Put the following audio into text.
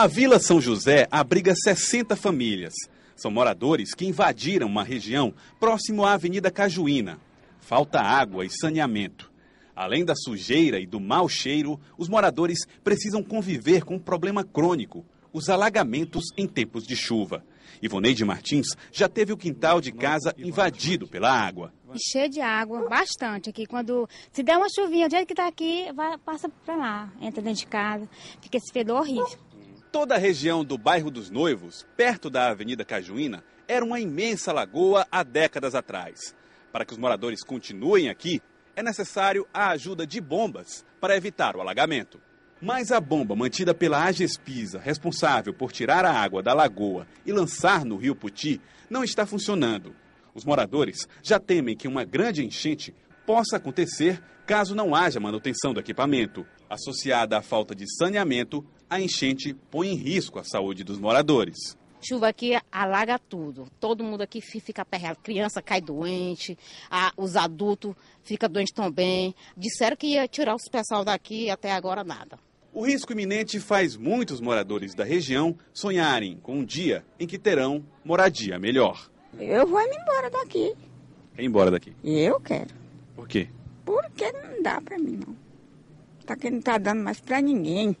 A Vila São José abriga 60 famílias. São moradores que invadiram uma região próximo à Avenida Cajuína. Falta água e saneamento. Além da sujeira e do mau cheiro, os moradores precisam conviver com um problema crônico, os alagamentos em tempos de chuva. Ivoneide Martins já teve o quintal de casa invadido pela água. Cheio de água, bastante aqui. Quando se der uma chuvinha, o jeito que está aqui, vai, passa para lá, entra dentro de casa, fica esse fedor horrível. Toda a região do bairro dos Noivos, perto da Avenida Cajuína, era uma imensa lagoa há décadas atrás. Para que os moradores continuem aqui, é necessário a ajuda de bombas para evitar o alagamento. Mas a bomba mantida pela Agespisa, responsável por tirar a água da lagoa e lançar no rio Puti, não está funcionando. Os moradores já temem que uma grande enchente possa acontecer caso não haja manutenção do equipamento. Associada à falta de saneamento, a enchente põe em risco a saúde dos moradores. Chuva aqui alaga tudo. Todo mundo aqui fica aperreado. Criança cai doente, a, os adultos ficam doentes também. Disseram que ia tirar os pessoal daqui até agora nada. O risco iminente faz muitos moradores da região sonharem com um dia em que terão moradia melhor. Eu vou me embora daqui. Quer ir embora daqui? Eu quero. Por quê? Porque não dá para mim, não. Tá que não tá dando mais para ninguém.